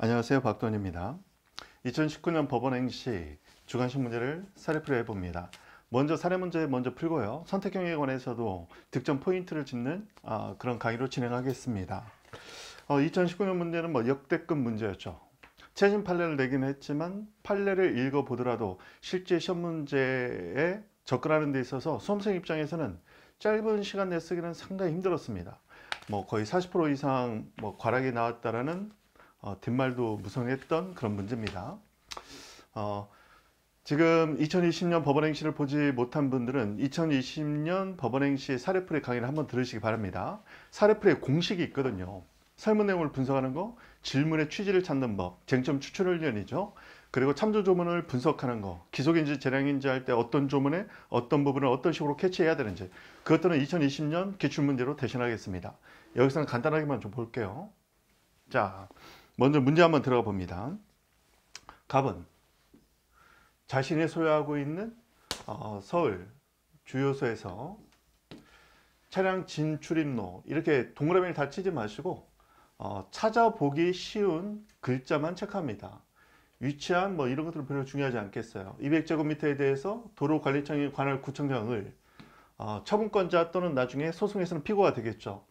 안녕하세요. 박도원입니다. 2019년 법원 행시 주관식 문제를 사례풀이 해봅니다. 먼저 사례 문제 먼저 풀고요. 선택형에 관해서도 득점 포인트를 짚는 아, 그런 강의로 진행하겠습니다. 어, 2019년 문제는 뭐 역대급 문제였죠. 최신 판례를 내긴 했지만 판례를 읽어보더라도 실제 시험 문제에 접근하는 데 있어서 수험생 입장에서는 짧은 시간 내 쓰기는 상당히 힘들었습니다. 뭐 거의 40% 이상 뭐 과락이 나왔다라 어, 뒷말도 무성했던 그런 문제입니다. 어, 지금 2020년 법원행시를 보지 못한 분들은 2020년 법원행시 사례풀이 강의를 한번 들으시기 바랍니다. 사례풀이 공식이 있거든요. 설문 내용을 분석하는 거, 질문의 취지를 찾는 법, 쟁점 추출 훈련이죠. 그리고 참조 조문을 분석하는 거, 기속인지 재량인지 할 때 어떤 조문에 어떤 부분을 어떤 식으로 캐치해야 되는지 그것들은 2020년 기출문제로 대신하겠습니다. 여기서는 간단하게만 좀 볼게요. 자, 먼저 문제 한번 들어가 봅니다. 갑은 자신이 소유하고 있는 어, 서울 주요소에서 차량 진출입로 이렇게 동그라미를 다 치지 마시고 어, 찾아보기 쉬운 글자만 체크합니다. 위치한 뭐 이런 것들은 별로 중요하지 않겠어요. 200제곱미터에 대해서 도로관리청의 관할 구청장을 어, 처분권자 또는 나중에 소송에서는 피고가 되겠죠.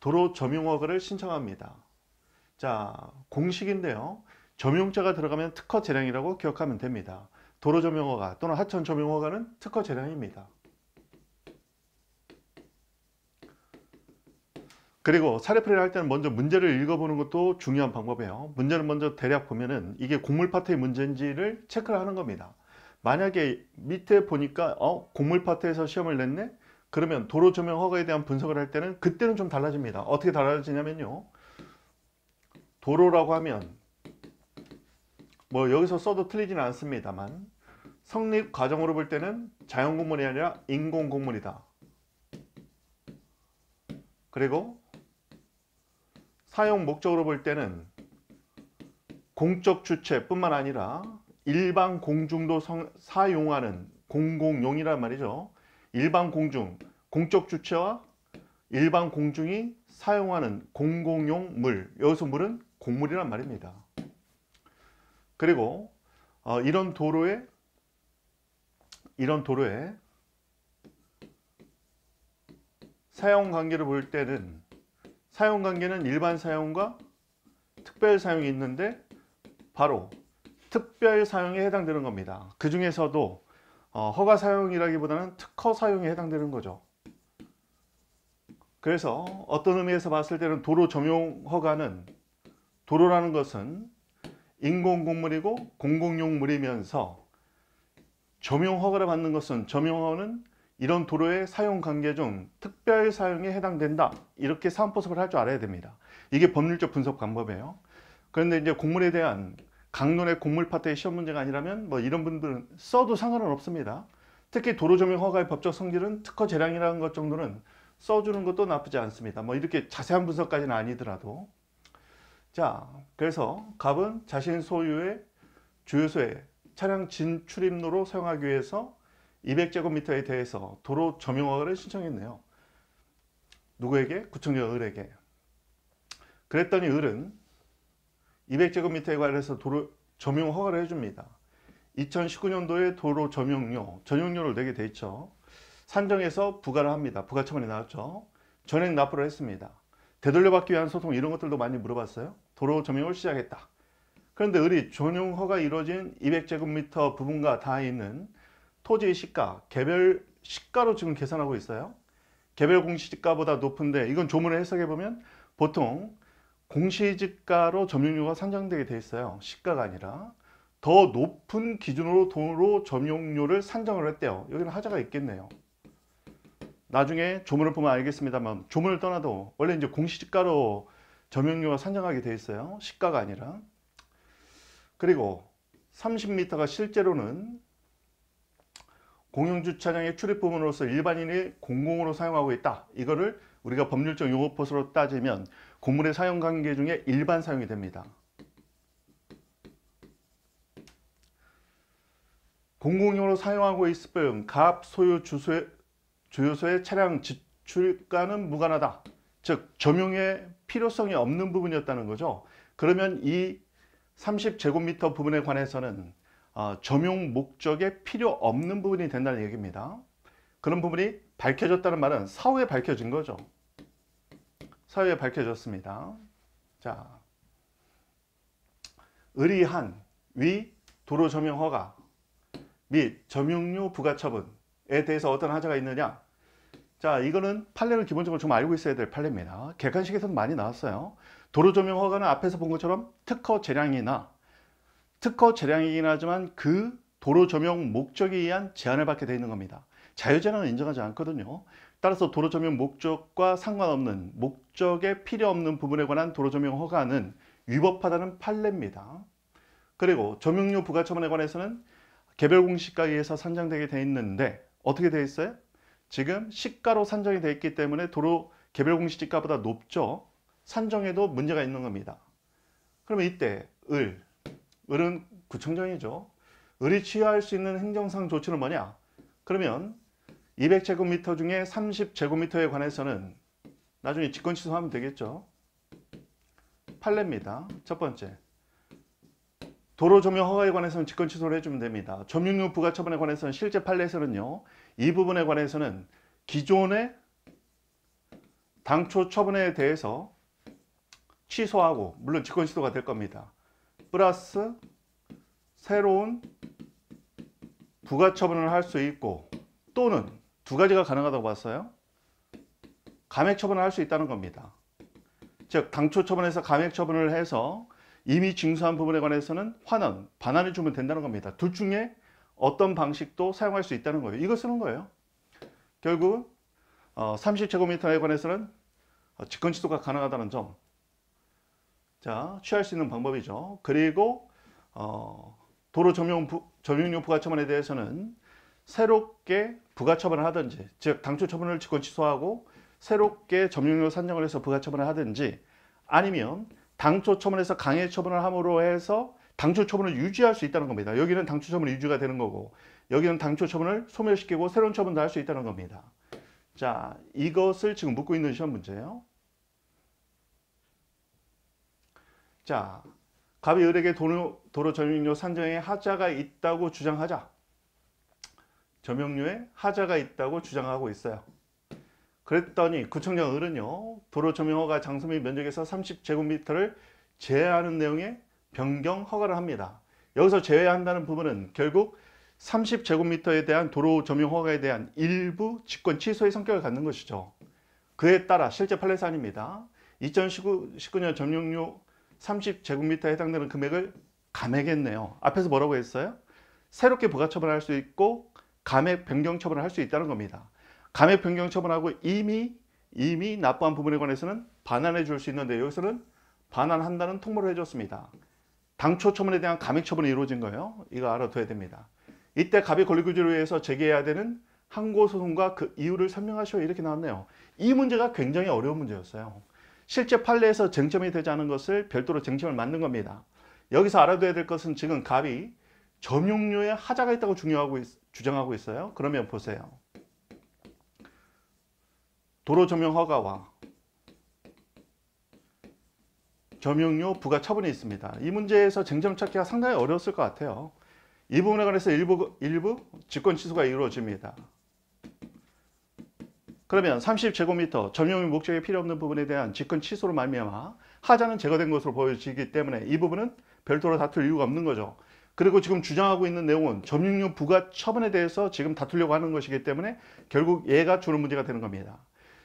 도로 점용허가를 신청합니다. 자, 공식인데요. 점용자가 들어가면 특허 재량이라고 기억하면 됩니다. 도로 점용허가 또는 하천 점용허가는 특허 재량입니다. 그리고 사례풀이를 할 때는 먼저 문제를 읽어보는 것도 중요한 방법이에요. 문제는 먼저 대략 보면은 이게 곡물 파트의 문제인지를 체크를 하는 겁니다. 만약에 밑에 보니까 어 곡물 파트에서 시험을 냈네? 그러면 도로 조명 허가에 대한 분석을 할 때는 그때는 좀 달라집니다. 어떻게 달라지냐면요. 도로라고 하면 뭐 여기서 써도 틀리진 않습니다만 성립 과정으로 볼 때는 자연공물이 아니라 인공공물이다. 그리고 사용 목적으로 볼 때는 공적 주체뿐만 아니라 일반 공중도 성, 사용하는 공공용이란 말이죠. 일반 공중, 공적 주체와 일반 공중이 사용하는 공공용 물, 여기서 물은 곡물이란 말입니다. 그리고 어, 이런 도로에 이런 도로에 사용관계를 볼 때는 사용관계는 일반 사용과 특별 사용이 있는데 바로 특별 사용에 해당되는 겁니다. 그 중에서도 어, 허가 사용이라기보다는 특허 사용에 해당되는 거죠. 그래서 어떤 의미에서 봤을 때는 도로 점용 허가는 도로라는 것은 인공공물이고 공공용물이면서 점용허가를 받는 것은 점용허가는 이런 도로의 사용 관계 중 특별 사용에 해당된다 이렇게 사업포섭을할 줄 알아야 됩니다 이게 법률적 분석 방법이에요 그런데 이제 공물에 대한 강론의 공물 파트의 시험 문제가 아니라면 뭐 이런 분들은 써도 상관은 없습니다 특히 도로 점용 허가의 법적 성질은 특허 재량이라는 것 정도는 써주는 것도 나쁘지 않습니다 뭐 이렇게 자세한 분석까지는 아니더라도 자 그래서 갑은 자신 소유의 주유소에 차량 진출입로로 사용하기 위해서 200제곱미터에 대해서 도로 점용허가를 신청했네요. 누구에게? 구청장 을에게. 그랬더니 을은 200제곱미터에 관해서 도로 점용 허가를 해줍니다. 2019년도에 도로 점용료, 전용료를 내게 돼 있죠. 산정에서 부과를 합니다. 부과처분이 나왔죠. 전액 납부를 했습니다. 되돌려받기 위한 소송 이런 것들도 많이 물어봤어요. 도로 점용을 시작했다. 그런데 을이 전용허가 이루어진 200제곱미터 부분과 다 있는 토지 의 시가, 개별 시가로 지금 계산하고 있어요. 개별 공시지가보다 높은데 이건 조문을 해석해보면 보통 공시지가로 점용료가 산정되게 돼 있어요. 시가가 아니라 더 높은 기준으로 돈으로 점용료를 산정을 했대요. 여기는 하자가 있겠네요. 나중에 조문을 보면 알겠습니다만 조문을 떠나도 원래 이제 공시지가로 점유율료가 산정하게 되어 있어요. 시가가 아니라. 그리고 30m가 실제로는 공용주차장의 출입 부분으로서 일반인이 공공으로 사용하고 있다. 이거를 우리가 법률적 용어포스로 따지면 공물의 사용관계 중에 일반 사용이 됩니다. 공공용으로 사용하고 있을 뿐, 갑, 소유, 주소의 주유소의 차량 지출과는 무관하다. 즉 점용의 필요성이 없는 부분이었다는 거죠. 그러면 이 30제곱미터 부분에 관해서는 어, 점용 목적에 필요 없는 부분이 된다는 얘기입니다. 그런 부분이 밝혀졌다는 말은 사후에 밝혀진 거죠. 사후에 밝혀졌습니다. 자, 의리한 위 도로 점용 허가 및 점용료 부과처분 에 대해서 어떤 하자가 있느냐 자 이거는 판례를 기본적으로 좀 알고 있어야 될 판례입니다 객관식에서도 많이 나왔어요 도로 조명 허가는 앞에서 본 것처럼 특허 재량이나 특허 재량이긴 하지만 그 도로 조명 목적에 의한 제한을 받게 되어 있는 겁니다 자유재량은 인정하지 않거든요 따라서 도로 조명 목적과 상관없는 목적에 필요 없는 부분에 관한 도로 조명 허가는 위법하다는 판례입니다 그리고 조명료 부과 처분에 관해서는 개별 공시가에 의해서 산정되게 되어 있는데 어떻게 되어 있어요? 지금 시가로 산정이 되어 있기 때문에 도로 개별 공시지가보다 높죠. 산정에도 문제가 있는 겁니다. 그러면 이때 을, 을은 구청장이죠. 을이 취할 수 있는 행정상 조치는 뭐냐? 그러면 200제곱미터 중에 30제곱미터에 관해서는 나중에 직권 취소하면 되겠죠. 판례입니다. 첫 번째. 도로 점용 허가에 관해서는 직권 취소를 해주면 됩니다. 점용료 부과 처분에 관해서는 실제 판례에서는요. 이 부분에 관해서는 기존의 당초 처분에 대해서 취소하고 물론 직권 취소가 될 겁니다. 플러스 새로운 부가 처분을 할 수 있고 또는 두 가지가 가능하다고 봤어요. 감액 처분을 할 수 있다는 겁니다. 즉 당초 처분에서 감액 처분을 해서 이미 징수한 부분에 관해서는 환원, 반환을 주면 된다는 겁니다. 둘 중에 어떤 방식도 사용할 수 있다는 거예요. 이거 쓰는 거예요. 결국 어, 30제곱미터에 관해서는 어, 직권취소가 가능하다는 점. 자, 취할 수 있는 방법이죠. 그리고 어, 도로 점용 부, 점용료 부가처분에 대해서는 새롭게 부가처분을 하든지, 즉 당초 처분을 직권취소하고 새롭게 점용료 산정을 해서 부가처분을 하든지 아니면 당초 처분에서 강해 처분을 함으로 해서 당초 처분을 유지할 수 있다는 겁니다. 여기는 당초 처분 유지가 되는 거고 여기는 당초 처분을 소멸시키고 새로운 처분도 할 수 있다는 겁니다. 자, 이것을 지금 묻고 있는 시험 문제예요. 자, 갑이 을에게 도로, 도로 점용료 산정에 하자가 있다고 주장하자. 점용료에 하자가 있다고 주장하고 있어요. 그랬더니 구청장 을은요 도로 점용허가 장소 및 면적에서 30제곱미터를 제외하는 내용의 변경 허가를 합니다 여기서 제외한다는 부분은 결국 30제곱미터에 대한 도로 점용 허가에 대한 일부 직권 취소의 성격을 갖는 것이죠. 그에 따라 실제 판례사안입니다. 2019년 점용료 30제곱미터에 해당되는 금액을 감액했네요. 앞에서 뭐라고 했어요? 새롭게 부가처분을 할 수 있고 감액 변경 처분을 할 수 있다는 겁니다. 감액 변경 처분하고 이미 이미 납부한 부분에 관해서는 반환해 줄 수 있는데 여기서는 반환한다는 통보를 해줬습니다. 당초 처분에 대한 감액 처분이 이루어진 거예요. 이거 알아둬야 됩니다. 이때 갑의 권리구제를위해서 제기해야 되는 항고소송과 그 이유를 설명하셔오 이렇게 나왔네요. 이 문제가 굉장히 어려운 문제였어요. 실제 판례에서 쟁점이 되지 않은 것을 별도로 쟁점을 만든 겁니다. 여기서 알아둬야 될 것은 지금 갑이 점용료에 하자가 있다고 중요하고 있, 주장하고 있어요. 그러면 보세요. 도로 점용 허가와 점용료 부과 처분이 있습니다. 이 문제에서 쟁점 찾기가 상당히 어려웠을 것 같아요. 이 부분에 관해서 일부, 일부 직권 취소가 이루어집니다. 그러면 30제곱미터 점용의 목적에 필요 없는 부분에 대한 직권 취소로 말미암아 하자는 제거된 것으로 보여지기 때문에 이 부분은 별도로 다툴 이유가 없는 거죠. 그리고 지금 주장하고 있는 내용은 점용료 부과 처분에 대해서 지금 다투려고 하는 것이기 때문에 결국 얘가 주는 문제가 되는 겁니다.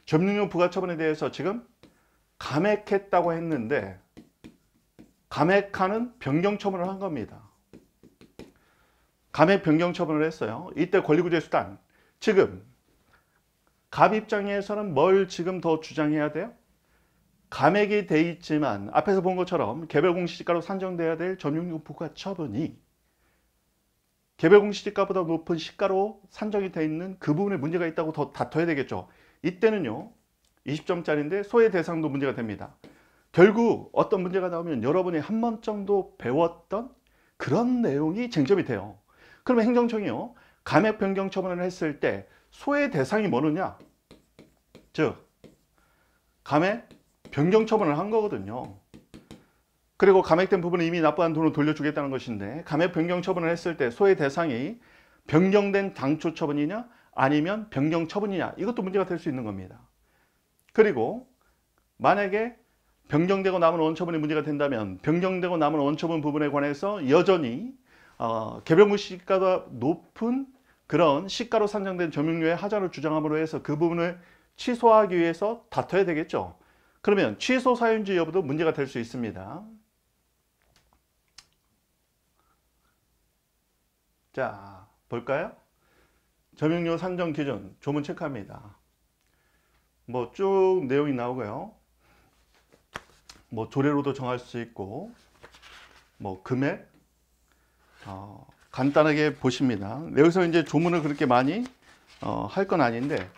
점령료부과처분에 대해서 지금 감액했다고 했는데 감액하는 변경 처분을 한 겁니다. 감액 변경 처분을 했어요. 이때 권리구제 수단. 지금 갑 입장에서는 뭘 지금 더 주장해야 돼요? 감액이 돼 있지만 앞에서 본 것처럼 개별공시지가로 산정돼야 될 점용료 부가처분이 개별공시지가보다 높은 시가로 산정이 돼 있는 그 부분에 문제가 있다고 더 다퉈야 되겠죠. 이때는요 20점짜리인데 소외 대상도 문제가 됩니다 결국 어떤 문제가 나오면 여러분이 한 번 정도 배웠던 그런 내용이 쟁점이 돼요 그러면 행정청이요 감액 변경 처분을 했을 때 소외 대상이 뭐느냐 즉 감액 변경 처분을 한 거거든요 그리고 감액된 부분은 이미 납부한 돈을 돌려주겠다는 것인데 감액 변경 처분을 했을 때 소외 대상이 변경된 당초 처분이냐 아니면 변경 처분이냐 이것도 문제가 될 수 있는 겁니다. 그리고 만약에 변경되고 남은 원처분이 문제가 된다면 변경되고 남은 원처분 부분에 관해서 여전히 어, 개별물 시가가 높은 그런 시가로 산정된 점유료의 하자를 주장함으로 해서 그 부분을 취소하기 위해서 다퉈야 되겠죠. 그러면 취소 사유인지 여부도 문제가 될 수 있습니다. 자, 볼까요? 점유료 산정 기준 조문 체크합니다. 뭐 쭉 내용이 나오고요. 뭐 조례로도 정할 수 있고 뭐 금액 어, 간단하게 보십니다. 여기서 이제 조문을 그렇게 많이 어, 할 건 아닌데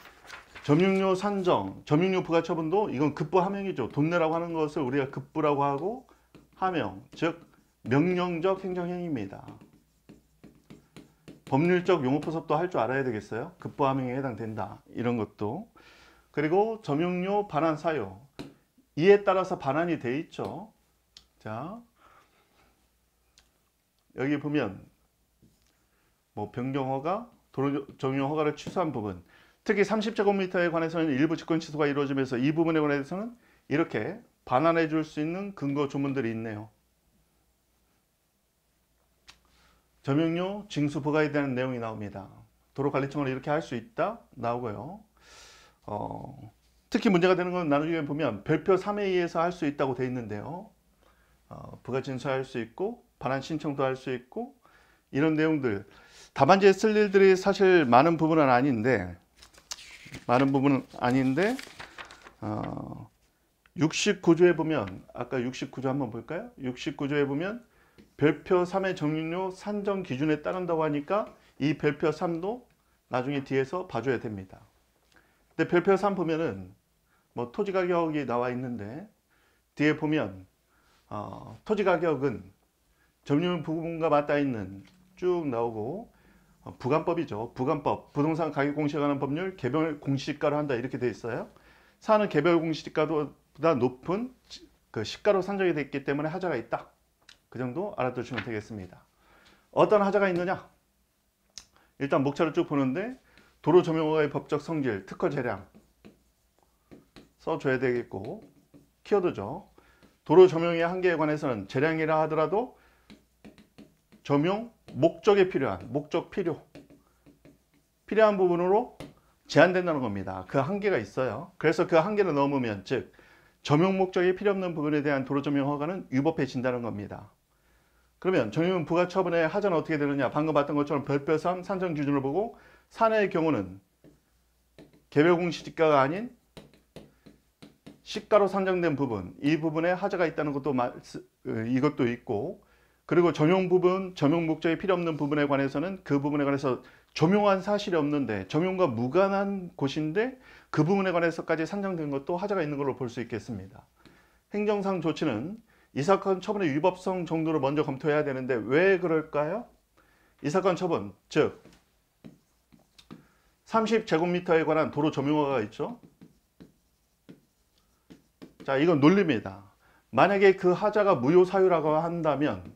점유료 산정, 점유료 부가처분도 이건 급부 함명이죠. 돈 내라고 하는 것을 우리가 급부라고 하고 함명, 즉 명령적 행정행위입니다. 법률적 용어 포섭도 할 줄 알아야 되겠어요. 급부함행에 해당된다. 이런 것도. 그리고 점용료 반환 사유. 이에 따라서 반환이 돼 있죠. 자, 여기 보면 뭐 변경허가, 도로 정용 허가를 취소한 부분. 특히 30제곱미터에 관해서는 일부 직권 취소가 이루어지면서 이 부분에 관해서는 이렇게 반환해 줄 수 있는 근거 조문들이 있네요. 점용료 징수 부과에 대한 내용이 나옵니다. 도로관리청을 이렇게 할 수 있다 나오고요. 어, 특히 문제가 되는 건 나중에 보면 별표 3에 의해서 할 수 있다고 돼 있는데요. 어, 부가 진수할 수 있고 반환 신청도 할 수 있고 이런 내용들 답안지에 쓸 일들이 사실 많은 부분은 아닌데 많은 부분은 아닌데 어, 69조에 보면 아까 69조 한번 볼까요? 69조에 보면 별표 3의 정률료 산정 기준에 따른다고 하니까 이 별표 3도 나중에 뒤에서 봐줘야 됩니다. 근데 별표 3 보면은 뭐 토지 가격이 나와 있는데 뒤에 보면 어, 토지 가격은 점유율 부분과 맞닿아 있는 쭉 나오고 어, 부간법이죠. 부간법 부동산 가격 공시에 관한 법률 개별 공시가로 한다 이렇게 돼 있어요. 사는 개별 공시가보다 높은 그 시가로 산정이 되 있기 때문에 하자가 있다. 그 정도 알아두시면 되겠습니다. 어떤 하자가 있느냐? 일단 목차를 쭉 보는데 도로 점유구의 법적 성질, 특허 재량 써줘야 되겠고 키워드죠. 도로 점용의 한계에 관해서는 재량이라 하더라도 점용 목적에 필요한 목적 필요 필요한 부분으로 제한된다는 겁니다. 그 한계가 있어요. 그래서 그 한계를 넘으면 즉 점용 목적이 필요 없는 부분에 대한 도로 점용 허가는 위법해진다는 겁니다. 그러면 정유문 부가처분의 하자는 어떻게 되느냐 방금 봤던 것처럼 별표삼 산정 기준을 보고 산의 경우는 개별공시지가가 아닌 시가로 산정된 부분 이 부분에 하자가 있다는 것도 그, 이것도 있고 그리고 전용 부분, 점용 목적이 필요 없는 부분에 관해서는 그 부분에 관해서 점용한 사실이 없는데 점용과 무관한 곳인데 그 부분에 관해서까지 산정된 것도 하자가 있는 걸로 볼 수 있겠습니다. 행정상 조치는 이 사건 처분의 위법성 정도를 먼저 검토해야 되는데 왜 그럴까요? 이 사건 처분, 즉 30제곱미터에 관한 도로 점용허가가 있죠. 자, 이건 논리입니다. 만약에 그 하자가 무효사유라고 한다면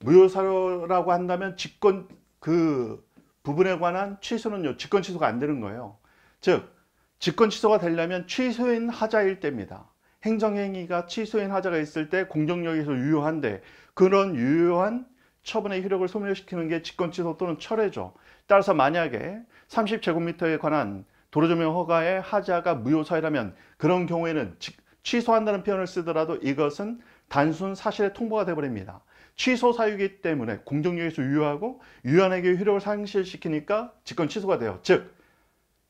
무효사유라고 한다면 직권 그 부분에 관한 취소는요. 직권 취소가 안 되는 거예요. 즉, 직권 취소가 되려면 취소인 하자일 때입니다. 행정행위가 취소인 하자가 있을 때 공정력에서 유효한데 그런 유효한 처분의 효력을 소멸시키는 게 직권취소 또는 철회죠. 따라서 만약에 30제곱미터에 관한 도로조명 허가의 하자가 무효사유라면 그런 경우에는 취소한다는 표현을 쓰더라도 이것은 단순 사실의 통보가 되어버립니다. 취소 사유이기 때문에 공정력에서 유효하고 유한에게 효력을 상실시키니까 직권 취소가 돼요. 즉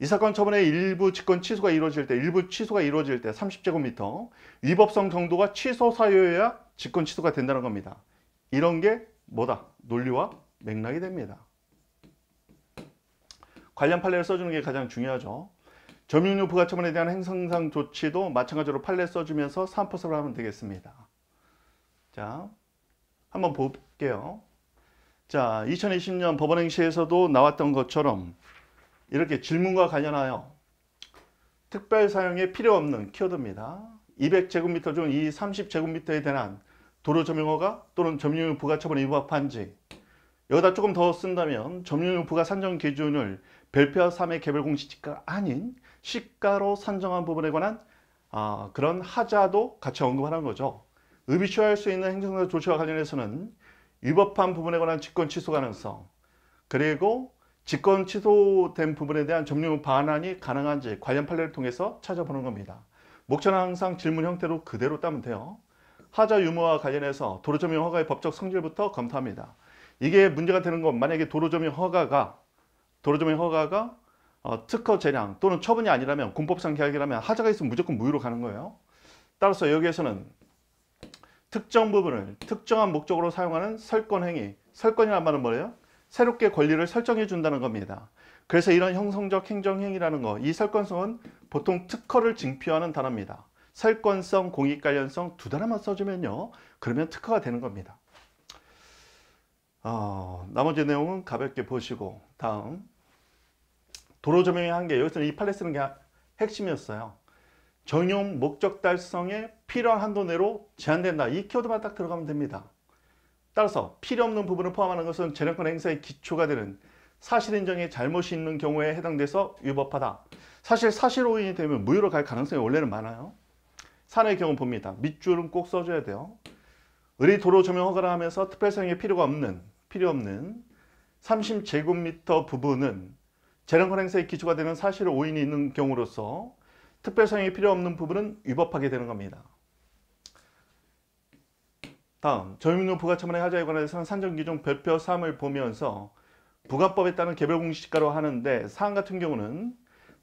이 사건 처분의 일부 직권 취소가 이루어질 때 일부 취소가 이루어질 때 30제곱미터 위법성 정도가 취소 사유여야 직권 취소가 된다는 겁니다. 이런 게 뭐다? 논리와 맥락이 됩니다. 관련 판례를 써주는 게 가장 중요하죠. 점유료 부가처분에 대한 행성상 조치도 마찬가지로 판례 써주면서 3포섭을 하면 되겠습니다. 자, 한번 볼게요. 자, 2020년 법원행시에서도 나왔던 것처럼 이렇게 질문과 관련하여 특별 사용에 필요 없는 키워드입니다. 200제곱미터 중이 30제곱미터에 대한 도로 점유허가 또는 점유율 부가처분에 위법한지 여기다 조금 더 쓴다면 점유율 부가 산정 기준을 별표 3의 개별 공시지가 아닌 시가로 산정한 부분에 관한 아, 그런 하자도 같이 언급하는 거죠. 의비 취할 수 있는 행정사 조치와 관련해서는 위법한 부분에 관한 직권 취소 가능성 그리고 직권 취소된 부분에 대한 점유 반환이 가능한지 관련 판례를 통해서 찾아보는 겁니다. 목차는 항상 질문 형태로 그대로 따면 돼요. 하자 유무와 관련해서 도로 점유 허가의 법적 성질부터 검토합니다. 이게 문제가 되는 건 만약에 도로 점유 허가가 도로 점유 허가가 어, 특허 재량 또는 처분이 아니라면 공법상 계약이라면 하자가 있으면 무조건 무효로 가는 거예요. 따라서 여기에서는 특정 부분을 특정한 목적으로 사용하는 설권 행위 설권이란 말은 뭐예요? 새롭게 권리를 설정해 준다는 겁니다. 그래서 이런 형성적 행정행위라는 거, 이 설건성은 보통 특허를 징표하는 단어입니다. 설건성, 공익 관련성 두 단어만 써주면요. 그러면 특허가 되는 겁니다. 어, 나머지 내용은 가볍게 보시고 다음 도로 조명의 한계 여기서는 이 팔레스는 그 핵심이었어요. 정용 목적 달성에 필요한 한도 내로 제한된다. 이 키워드만 딱 들어가면 됩니다. 따라서 필요 없는 부분을 포함하는 것은 재량권 행사의 기초가 되는 사실인정에 잘못이 있는 경우에 해당돼서 위법하다. 사실 사실 오인이 되면 무효로 갈 가능성이 원래는 많아요. 사례의 경우 봅니다. 밑줄은 꼭 써줘야 돼요. 의리 도로 조명 허가를 하면서 특별 사용이 필요가 없는 필요 없는 30제곱미터 부분은 재량권 행사의 기초가 되는 사실 오인이 있는 경우로서 특별 사용이 필요 없는 부분은 위법하게 되는 겁니다. 다음 전민호 부가처분의 하자에 관해서는 산정기준 별표 3을 보면서 부가법에 따른 개별공시가로 하는데 사항 같은 경우는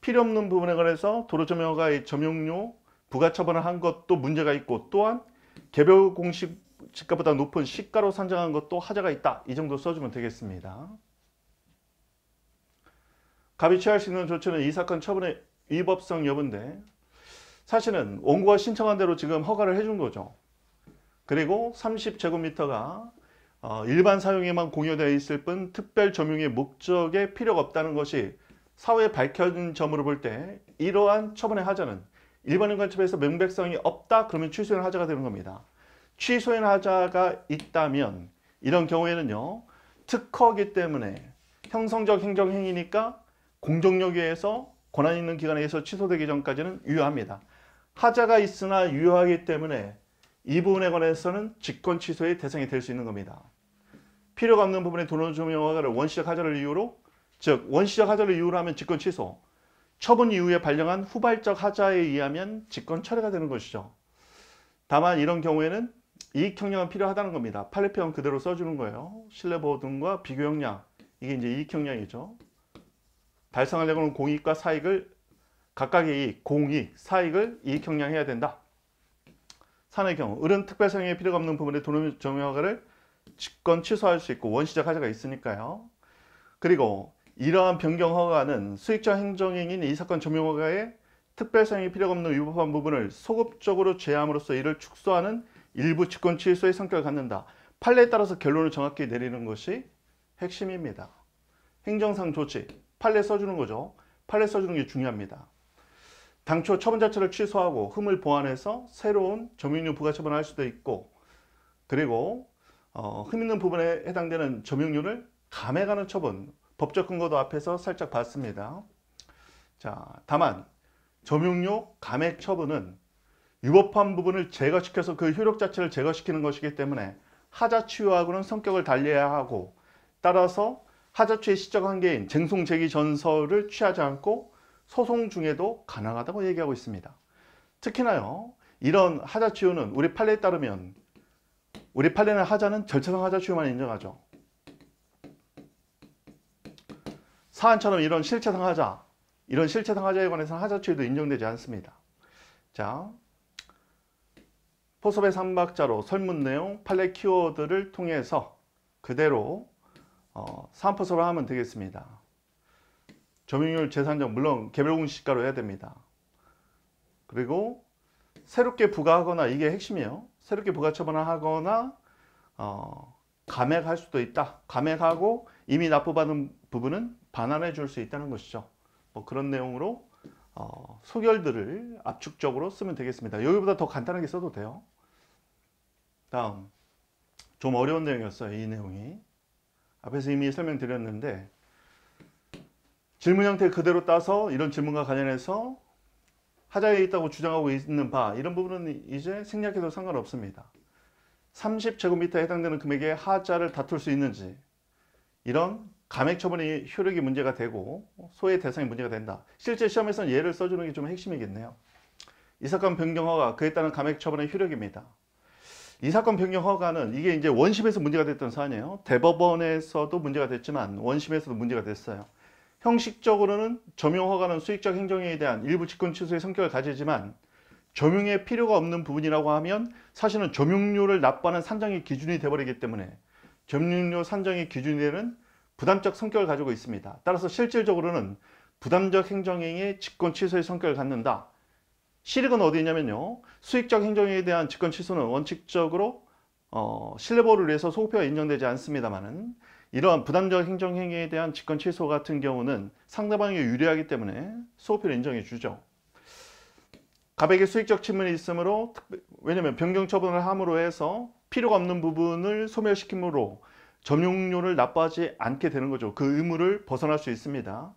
필요 없는 부분에 관해서 도로점유가의 점용료 부가처분을 한 것도 문제가 있고 또한 개별공시가보다 높은 시가로 산정한 것도 하자가 있다. 이 정도 써주면 되겠습니다. 갑이 취할 수 있는 조치는 이 사건 처분의 위법성 여부인데 사실은 원고가 신청한 대로 지금 허가를 해준 거죠. 그리고 30제곱미터가 어, 일반 사용에만 공여되어 있을 뿐 특별 점유의 목적에 필요가 없다는 것이 사후에 밝혀진 점으로 볼 때 이러한 처분의 하자는 일반인 관점에서 명백성이 없다 그러면 취소인 하자가 되는 겁니다. 취소인 하자가 있다면 이런 경우에는요. 특허기 때문에 형성적 행정행위니까 공정력에 의서 권한 있는 기관에 의해서 취소되기 전까지는 유효합니다. 하자가 있으나 유효하기 때문에 이 부분에 관해서는 직권 취소의 대상이 될 수 있는 겁니다. 필요가 없는 부분에 도로 조명화를 원시적 하자를 이유로 즉 원시적 하자를 이유로 하면 직권 취소 처분 이후에 발령한 후발적 하자에 의하면 직권 철회가 되는 것이죠. 다만 이런 경우에는 이익 형량은 필요하다는 겁니다. 판례표 그대로 써주는 거예요. 신뢰보 등과 비교 형량 이게 이제 이익 형량이죠. 달성하려고는 공익과 사익을 각각의 이익, 공익, 사익을 이익 형량해야 된다. 산의 경우 을은 특별성에 필요가 없는 부분에 도로 점유허가를 직권 취소할 수 있고 원시적 하자가 있으니까요. 그리고 이러한 변경 허가는 수익자 행정행인 위이 사건 점유허가에 특별성이 필요가 없는 위법한 부분을 소급적으로 제함으로써 이를 축소하는 일부 직권 취소의 성격을 갖는다. 판례에 따라서 결론을 정확히 내리는 것이 핵심입니다. 행정상 조치, 판례 써주는 거죠. 판례 써주는 게 중요합니다. 당초 처분 자체를 취소하고 흠을 보완해서 새로운 점유료 부가처분을 할 수도 있고 그리고 어, 흠 있는 부분에 해당되는 점유료를 감액하는 처분 법적 근거도 앞에서 살짝 봤습니다. 자, 다만 점유료 감액 처분은 위법한 부분을 제거시켜서 그 효력 자체를 제거시키는 것이기 때문에 하자 치유하고는 성격을 달리해야 하고 따라서 하자치의 시적 한계인 쟁송 제기 전서를 취하지 않고 소송 중에도 가능하다고 얘기하고 있습니다. 특히나요. 이런 하자 치유는 우리 판례에 따르면 우리 판례는 하자는 절차상 하자 치유만 인정하죠. 사안처럼 이런 실체상 하자, 이런 실체상 하자에 관해서는 하자 치유도 인정되지 않습니다. 자, 포섭의 3박자로 설문 내용 판례 키워드를 통해서 그대로 어, 3포섭을 하면 되겠습니다. 점유율 재산적 물론 개별공시가로 해야 됩니다. 그리고 새롭게 부과하거나 이게 핵심이에요. 새롭게 부가처분 하거나 어, 감액할 수도 있다. 감액하고 이미 납부받은 부분은 반환해 줄 수 있다는 것이죠. 뭐 그런 내용으로 어, 소결들을 압축적으로 쓰면 되겠습니다. 여기보다 더 간단하게 써도 돼요. 다음 좀 어려운 내용이었어요. 이 내용이 앞에서 이미 설명드렸는데 질문 형태 그대로 따서 이런 질문과 관련해서 하자에 있다고 주장하고 있는 바 이런 부분은 이제 생략해도 상관없습니다. 30제곱미터에 해당되는 금액의 하자를 다툴 수 있는지 이런 감액 처분의 효력이 문제가 되고 소외 대상이 문제가 된다. 실제 시험에서는 예를 써주는 게 좀 핵심이겠네요. 이 사건 변경 허가 그에 따른 감액 처분의 효력입니다. 이 사건 변경 허가는 이게 이제 원심에서 문제가 됐던 사안이에요. 대법원에서도 문제가 됐지만 원심에서도 문제가 됐어요. 형식적으로는 점용 허가는 수익적 행정에 대한 일부 직권 취소의 성격을 가지지만 점용의 필요가 없는 부분이라고 하면 사실은 점용료를 납부하는 산정의 기준이 되버리기 때문에 점용료 산정의 기준에는 부담적 성격을 가지고 있습니다. 따라서 실질적으로는 부담적 행정행위의 직권 취소의 성격을 갖는다. 실익은 어디 있냐면요. 수익적 행정에 대한 직권 취소는 원칙적으로 어, 신뢰보호를 위해서 소급표가 인정되지 않습니다만은 이러한 부당적 행정행위에 대한 직권 취소 같은 경우는 상대방이 유리하기 때문에 소호표를 인정해 주죠. 가백의 수익적 침해이 있으므로 왜냐하면 변경 처분을 함으로 해서 필요가 없는 부분을 소멸시킴으로 점용료를 납부하지 않게 되는 거죠. 그 의무를 벗어날 수 있습니다.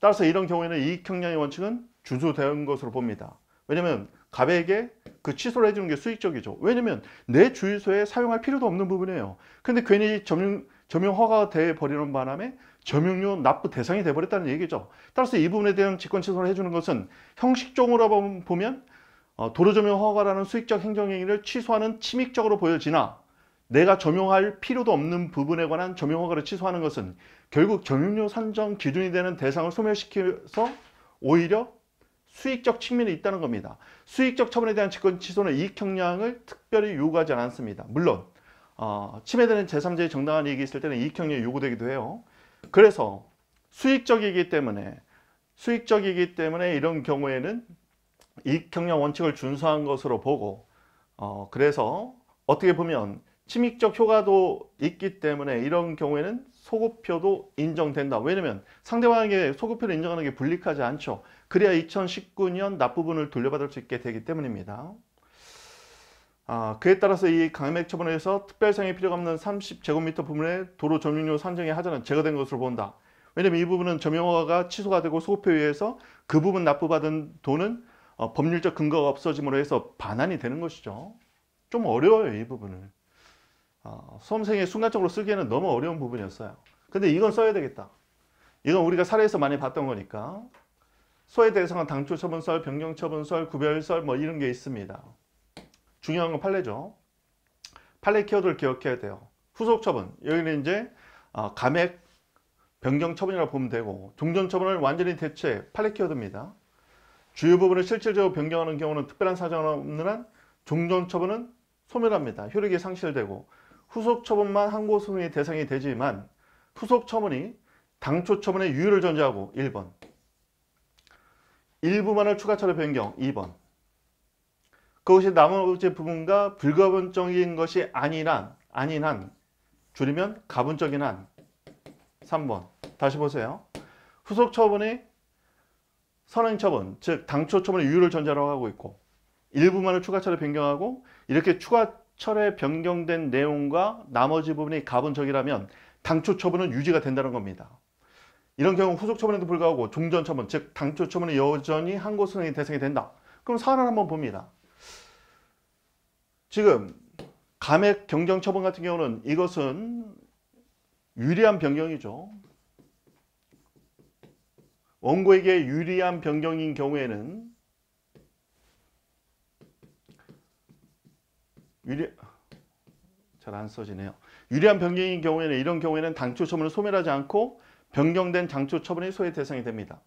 따라서 이런 경우에는 이익형량의 원칙은 준수된 것으로 봅니다. 왜냐하면 가백에 그 취소를 해주는 게 수익적이죠. 왜냐면 내 주유소에 사용할 필요도 없는 부분이에요. 근데 괜히 점용 점용허가가 돼버리는 바람에 점용료 납부 대상이 돼버렸다는 얘기죠. 따라서 이 부분에 대한 직권 취소를 해주는 것은 형식적으로 보면 어, 도로 점용 허가라는 수익적 행정행위를 취소하는 침익적으로 보여지나 내가 점용할 필요도 없는 부분에 관한 점용 허가를 취소하는 것은 결국 점용료 산정 기준이 되는 대상을 소멸시켜서 오히려 수익적 측면이 있다는 겁니다. 수익적 처분에 대한 직권 취소는 이익 형량을 특별히 요구하지 않습니다. 물론 어, 침해되는 제3자의 정당한 이익이 있을 때는 이익형량이 요구되기도 해요. 그래서 수익적이기 때문에 수익적이기 때문에 이런 경우에는 이익형량 원칙을 준수한 것으로 보고 어, 그래서 어떻게 보면 침익적 효과도 있기 때문에 이런 경우에는 소급표도 인정된다. 왜냐면 상대방에게 소급표를 인정하는 게 불리하지 않죠. 그래야 2019년 납부분을 돌려받을 수 있게 되기 때문입니다. 아, 그에 따라서 이강액 처분에서 특별상의 필요가 없는 30제곱미터 부분에 도로 점유료 산정의 하자는 제거된 것으로 본다. 왜냐면 이 부분은 점용허가가 취소가 되고 소급표에 의해서 그 부분 납부받은 돈은 어, 법률적 근거가 없어짐으로 해서 반환이 되는 것이죠. 좀 어려워요, 이 부분을. 어, 아, 수험생이 순간적으로 쓰기에는 너무 어려운 부분이었어요. 근데 이건 써야 되겠다. 이건 우리가 사례에서 많이 봤던 거니까. 소외 대상은 당초 처분설, 변경 처분설, 구별설 뭐 이런 게 있습니다. 중요한 건 판례죠. 판례 키워드를 기억해야 돼요. 후속 처분, 여기는 이제 어, 감액 변경 처분이라고 보면 되고 종전 처분을 완전히 대체 판례 키워드입니다. 주요 부분을 실질적으로 변경하는 경우는 특별한 사정 없는 한 종전 처분은 소멸합니다. 효력이 상실되고 후속 처분만 항고 소송의 대상이 되지만 후속 처분이 당초 처분의 유효를 전제하고 1번 일부만을 추가처리 변경 2번 그것이 나머지 부분과 불가분적인 것이 아니란 아닌 한 줄이면 가분적인 한 3번 다시 보세요. 후속 처분이 선행 처분 즉 당초 처분의 유효를 전제로 하고 있고 일부만을 추가 처리 변경하고 이렇게 추가 철에 변경된 내용과 나머지 부분이 가분적이라면 당초 처분은 유지가 된다는 겁니다. 이런 경우 후속 처분에도 불구하고 종전 처분, 즉 당초 처분은 여전히 항고 수행의 대상이 된다. 그럼 사안을 한번 봅니다. 지금 감액 경정 처분 같은 경우는 이것은 유리한 변경이죠. 원고에게 유리한 변경인 경우에는 유리 잘 안 써지네요. 유리한 변경인 경우에는 이런 경우에는 당초 처분을 소멸하지 않고 변경된 당초 처분이 소의 대상이 됩니다.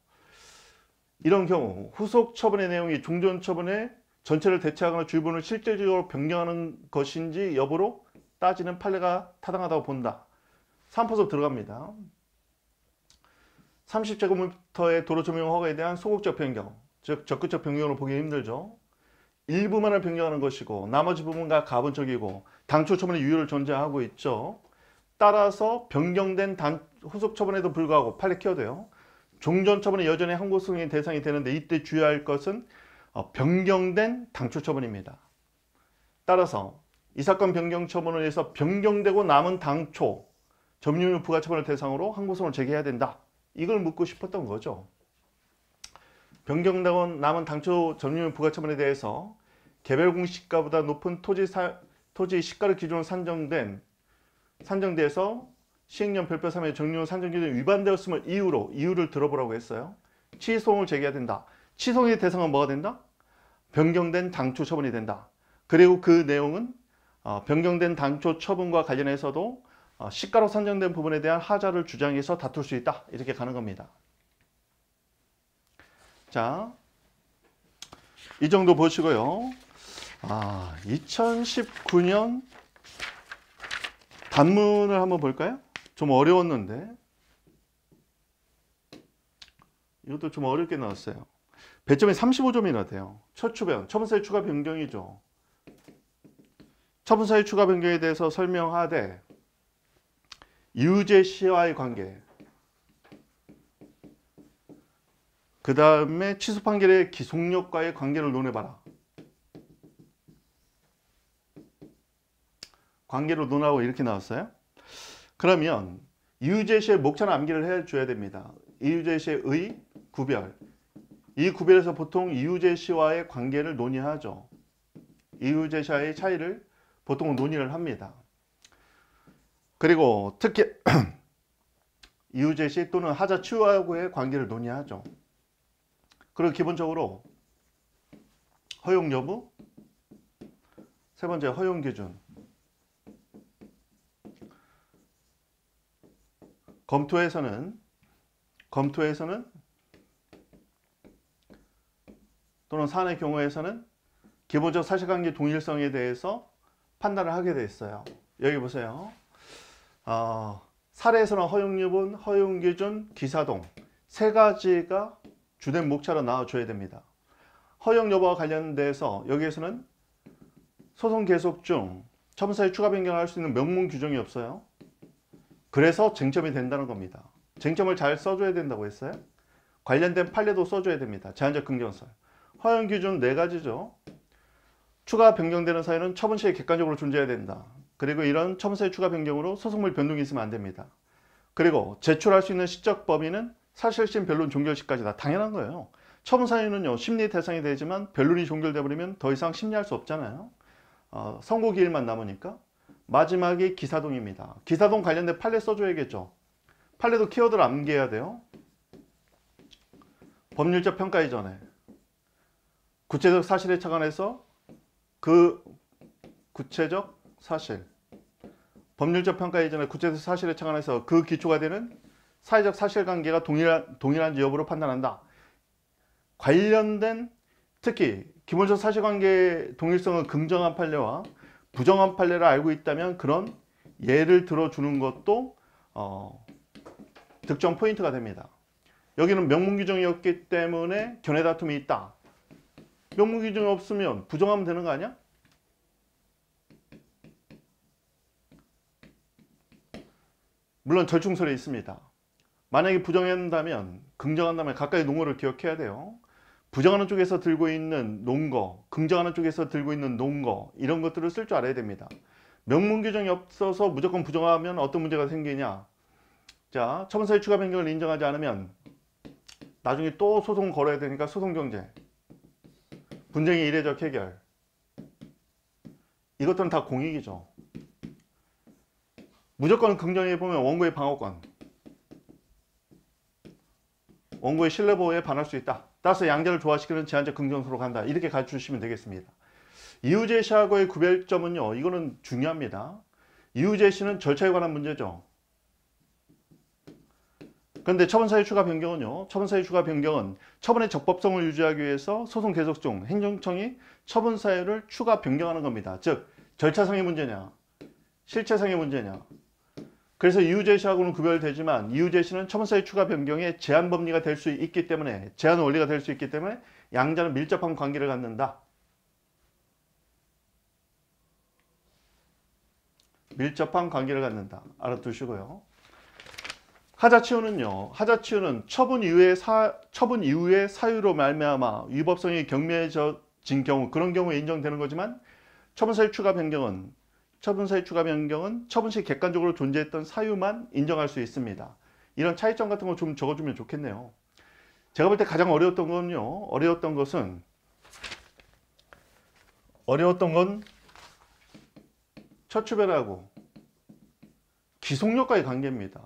이런 경우 후속 처분의 내용이 종전 처분의 전체를 대체하거나 주분을 실질적으로 변경하는 것인지 여부로 따지는 판례가 타당하다고 본다. 3% 들어갑니다. 30제곱미터의 도로 조명 허가에 대한 소극적 변경, 즉 적극적 변경으로 보기 힘들죠. 일부만을 변경하는 것이고 나머지 부분과 가분적이고 당초 처분의 유효를 존재하고 있죠. 따라서 변경된 단, 후속 처분에도 불구하고 판례 키워돼요. 종전 처분은 여전히 항고 승인 대상이 되는데 이때 주의할 것은 어, 변경된 당초 처분입니다. 따라서 이 사건 변경 처분을 위해서 변경되고 남은 당초 점유율 부과 처분을 대상으로 항고소를 제기해야 된다. 이걸 묻고 싶었던 거죠. 변경되고 남은 당초 점유율 부과 처분에 대해서 개별 공시가보다 높은 토지, 사, 토지 시가를 기준으로 산정된 산정돼서 시행령 별표 3의 정유 산정 기준이 위반되었음을 이유로 이유를 들어보라고 했어요. 취소송을 제기해야 된다. 취소의 대상은 뭐가 된다? 변경된 당초 처분이 된다. 그리고 그 내용은 어, 변경된 당초 처분과 관련해서도 어, 시가로 선정된 부분에 대한 하자를 주장해서 다툴 수 있다. 이렇게 가는 겁니다. 자, 이 정도 보시고요. 아, 2019년 단문을 한번 볼까요? 좀 어려웠는데 이것도 좀 어렵게 나왔어요. 배점이 35점이나 돼요. 첫 추변, 처분서의 추가 변경이죠. 처분서의 추가 변경에 대해서 설명하되 유죄 시와의 관계 그 다음에 취소 판결의 기속력과의 관계를 논해봐라. 관계로 논하고 이렇게 나왔어요. 그러면 이유제시의 목차나 암기를 해줘야 됩니다. 이유제시의 구별, 이 구별에서 보통 이유제 씨와의 관계를 논의하죠. 이유제 씨와의 차이를 보통 논의를 합니다. 그리고 특히 이유제 씨 또는 하자 치유하고의 관계를 논의하죠. 그리고 기본적으로 허용 여부, 세 번째 허용 기준, 검토에서는 검토에서는 또는 사안의 경우에서는 기본적 사실관계 동일성에 대해서 판단을 하게 돼 있어요. 여기 보세요. 어, 사례에서는 허용유분, 허용기준, 기사동 세 가지가 주된 목차로 나와줘야 됩니다. 허용 여부와 관련돼서 여기에서는 소송 계속 중 첨사에 추가 변경할수 있는 명문 규정이 없어요. 그래서 쟁점이 된다는 겁니다. 쟁점을 잘 써줘야 된다고 했어요. 관련된 판례도 써줘야 됩니다. 제한적 긍정설. 허용 기준 네 가지죠. 추가 변경되는 사유는 처분 시에 객관적으로 존재해야 된다. 그리고 이런 처분 사의 추가 변경으로 소송물 변동이 있으면 안 됩니다. 그리고 제출할 수 있는 시적 범위는 사실심, 변론, 종결시까지 다 당연한 거예요. 처분 사유는요. 심리 대상이 되지만 변론이 종결되버리면더 이상 심리할 수 없잖아요. 어, 선고 기일만 남으니까. 마지막이 기사동입니다. 기사동 관련된 판례 써줘야겠죠. 판례도 키워드를 암기해야 돼요. 법률적 평가 이전에. 구체적 사실에 착안해서 그 구체적 사실 법률적 평가 이전에 구체적 사실에 착안해서 그 기초가 되는 사회적 사실관계가 동일한, 동일한지 여부로 판단한다. 관련된 특히 기본적 사실관계 의동일성을 긍정한 판례와 부정한 판례를 알고 있다면 그런 예를 들어주는 것도 어, 득점 포인트가 됩니다. 여기는 명문 규정이었기 때문에 견해 다툼이 있다. 명문 규정이 없으면 부정하면 되는 거 아니야? 물론 절충설이 있습니다. 만약에 부정한다면 긍정한다면 가까이 농어를 기억해야 돼요. 부정하는 쪽에서 들고 있는 농거, 긍정하는 쪽에서 들고 있는 농거 이런 것들을 쓸 줄 알아야 됩니다. 명문 규정이 없어서 무조건 부정하면 어떤 문제가 생기냐 자 처분서의 추가 변경을 인정하지 않으면 나중에 또 소송 걸어야 되니까 소송 경제 분쟁의 이례적 해결 이것들은 다 공익이죠. 무조건 긍정해 보면 원고의 방어권 원고의 신뢰보호에 반할 수 있다. 따라서 양자를 조화시키는 제한적 긍정수로 간다. 이렇게 가르쳐주시면 되겠습니다. 이우제시하고의 구별점은요. 이거는 중요합니다. 이우제시는 절차에 관한 문제죠. 그런데 처분사유 추가 변경은요. 처분사유 추가 변경은 처분의 적법성을 유지하기 위해서 소송 계속 중 행정청이 처분사유를 추가 변경하는 겁니다. 즉 절차상의 문제냐 실체상의 문제냐 그래서 이유제시하고는 구별되지만 이유제시는 처분사유 추가 변경의 제한 법리가될 수 있기 때문에 제한 원리가 될 수 있기 때문에 양자는 밀접한 관계를 갖는다. 밀접한 관계를 갖는다. 알아두시고요. 하자치우는요. 하자치우는 처분 이후에 사, 처분 이후에 사유로 말미암아 위법성이 경미해진 경우 그런 경우에 인정되는 거지만 처분사유 추가 변경은 처분사유 추가 변경은 처분 시 객관적으로 존재했던 사유만 인정할 수 있습니다. 이런 차이점 같은 거 좀 적어주면 좋겠네요. 제가 볼 때 가장 어려웠던 건요. 어려웠던 것은 어려웠던 건 처추별하고 기속력과의 관계입니다.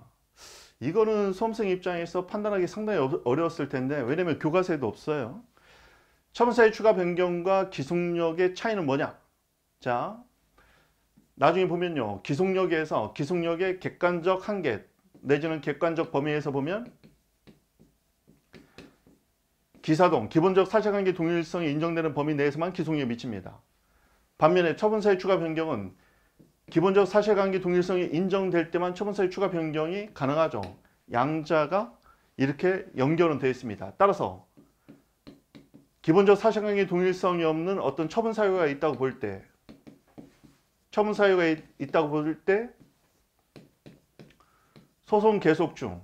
이거는 수험생 입장에서 판단하기 상당히 어려웠을 텐데 왜냐면 교과서에도 없어요. 처사의 추가 변경과 기속력의 차이는 뭐냐? 자, 나중에 보면요. 기속력에서 기속력의 객관적 한계 내지는 객관적 범위에서 보면 기사동, 기본적 사실관계 동일성이 인정되는 범위 내에서만 기속력에 미칩니다. 반면에 처분사의 추가 변경은 기본적 사실관계 동일성이 인정될 때만 처분사유 추가 변경이 가능하죠. 양자가 이렇게 연결은 되어 있습니다. 따라서 기본적 사실관계 동일성이 없는 어떤 처분 사유가 있다고 볼 때, 처분 사유가 있다고 볼 때 소송 계속 중,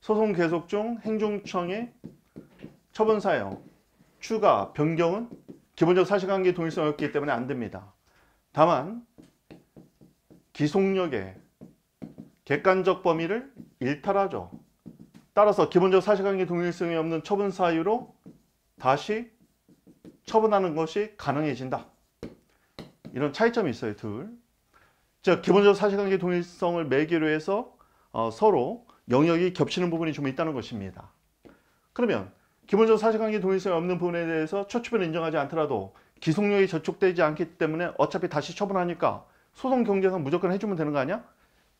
소송 계속 중 행정청의 처분 사유 추가 변경은 기본적 사실관계 동일성이 없기 때문에 안 됩니다. 다만 기속력의 객관적 범위를 일탈하죠. 따라서 기본적 사실관계 동일성이 없는 처분 사유로 다시 처분하는 것이 가능해진다. 이런 차이점이 있어요. 둘. 즉 기본적 사실관계 동일성을 매기로 해서 어, 서로 영역이 겹치는 부분이 좀 있다는 것입니다. 그러면 기본적 사실관계 동일성이 없는 부분에 대해서 처치분 인정하지 않더라도 기속력이 저촉되지 않기 때문에 어차피 다시 처분하니까 소송 경제상 무조건 해주면 되는 거 아니야?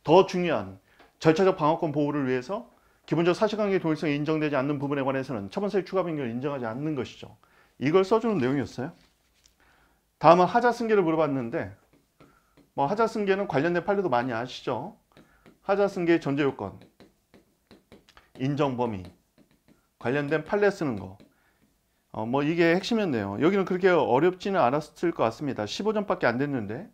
더 중요한 절차적 방어권 보호를 위해서 기본적 사실관계 동일성이 인정되지 않는 부분에 관해서는 처분사의 추가 변경을 인정하지 않는 것이죠. 이걸 써주는 내용이었어요. 다음은 하자 승계를 물어봤는데 뭐 하자 승계는 관련된 판례도 많이 아시죠? 하자 승계의 전제 요건, 인정 범위, 관련된 판례 쓰는 거. 어, 뭐 이게 핵심이었네요. 여기는 그렇게 어렵지는 않았을 것 같습니다. 15점밖에 안 됐는데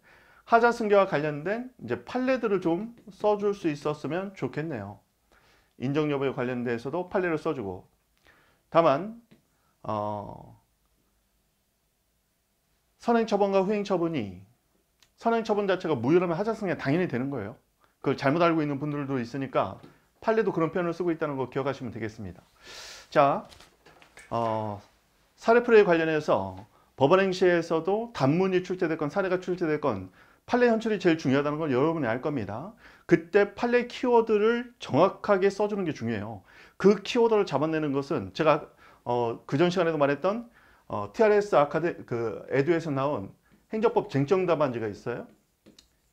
하자 승계와 관련된 이제 판례들을 좀 써줄 수 있었으면 좋겠네요. 인정 여부에 관련돼서도 판례를 써주고 다만 어, 선행 처분과 후행 처분이 선행 처분 자체가 무효라면 하자 승계 당연히 되는 거예요. 그걸 잘못 알고 있는 분들도 있으니까 판례도 그런 표현을 쓰고 있다는 거 기억하시면 되겠습니다. 자, 어, 사례 프레에 관련해서 법원 행시에서도 단문이 출제됐건 사례가 출제됐건 판례 현출이 제일 중요하다는 걸 여러분이 알 겁니다. 그때 판례 키워드를 정확하게 써주는 게 중요해요. 그 키워드를 잡아내는 것은 제가 어, 그 전 시간에도 말했던 어, TRS 아카데 그 에듀에서 나온 행정법 쟁점 답안지가 있어요.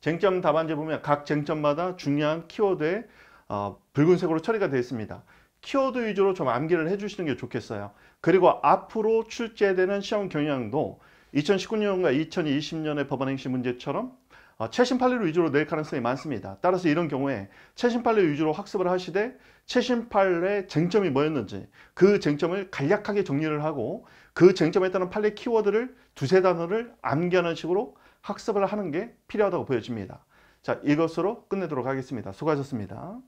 쟁점 답안지 보면 각 쟁점마다 중요한 키워드에 어, 붉은색으로 처리가 되어 있습니다. 키워드 위주로 좀 암기를 해주시는 게 좋겠어요. 그리고 앞으로 출제되는 시험 경향도 2019년과 2020년의 법안 행시 문제처럼 아, 최신 판례를 위주로 낼 가능성이 많습니다. 따라서 이런 경우에 최신 판례 위주로 학습을 하시되 최신 판례 쟁점이 뭐였는지 그 쟁점을 간략하게 정리를 하고 그 쟁점에 따른 판례 키워드를 두세 단어를 암기하는 식으로 학습을 하는 게 필요하다고 보여집니다. 자 이것으로 끝내도록 하겠습니다. 수고하셨습니다.